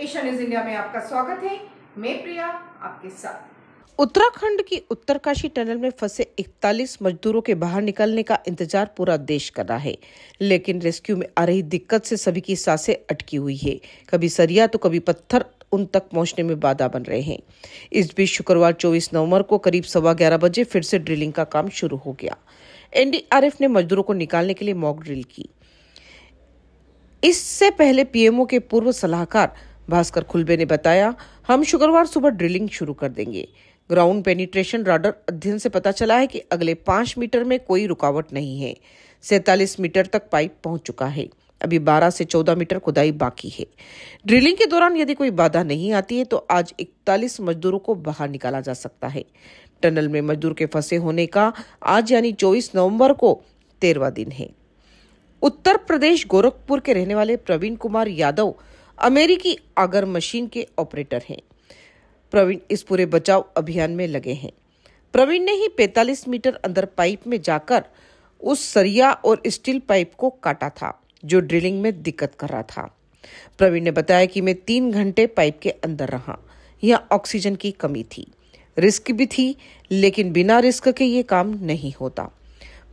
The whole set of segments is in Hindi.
एशिया न्यूज इंडिया में आपका स्वागत है मैं प्रिया आपके साथ उत्तराखंड की उत्तरकाशी टनल में फंसे 41 मजदूरों के बाहर निकलने का इंतजार पूरा देश कर रहा है लेकिन रेस्क्यू में आ रही दिक्कत से सभी की सांसें अटकी हुई है कभी सरिया तो कभी पत्थर उन तक पहुंचने में बाधा बन रहे हैं इस बीच शुक्रवार 24 नवंबर को करीब सवा ग्यारह बजे फिर से ड्रिलिंग का काम शुरू हो गया एनडीआरएफ ने मजदूरों को निकालने के लिए मॉक ड्रिल की इससे पहले पीएमओ के पूर्व सलाहकार भास्कर खुलबे ने बताया हम शुक्रवार सुबह ड्रिलिंग शुरू कर देंगे ग्राउंड पेनिट्रेशन राडर अध्ययन से पता चला है कि अगले पांच मीटर में कोई रुकावट नहीं है सैतालीस मीटर तक पाइप पहुंच चुका है अभी 12 से 14 मीटर खुदाई बाकी है ड्रिलिंग के दौरान यदि कोई बाधा नहीं आती है तो आज इकतालीस मजदूरों को बाहर निकाला जा सकता है टनल में मजदूर के फंसे होने का आज यानी 24 नवंबर को तेरवा दिन है उत्तर प्रदेश गोरखपुर के रहने वाले प्रवीण कुमार यादव अमेरिकी आगर मशीन के ऑपरेटर हैं प्रवीण इस पूरे बचाव अभियान में लगे हैं प्रवीण ने ही 45 मीटर अंदर पाइप में जाकर उस सरिया और स्टील पाइप को काटा था जो ड्रिलिंग में दिक्कत कर रहा था प्रवीण ने बताया कि मैं तीन घंटे पाइप के अंदर रहा यह ऑक्सीजन की कमी थी रिस्क भी थी लेकिन बिना रिस्क के ये काम नहीं होता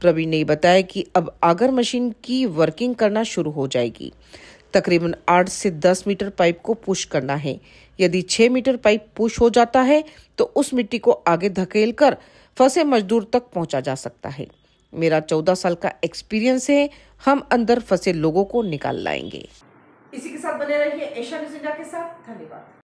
प्रवीण ने बताया कि अब आगर मशीन की वर्किंग करना शुरू हो जाएगी तकरीबन आठ से दस मीटर पाइप को पुश करना है यदि छह मीटर पाइप पुश हो जाता है तो उस मिट्टी को आगे धकेल कर फंसे मजदूर तक पहुंचा जा सकता है मेरा चौदह साल का एक्सपीरियंस है हम अंदर फंसे लोगों को निकाल लाएंगे इसी के साथ बने रहिए एशिया न्यूज इंडिया के साथ धन्यवाद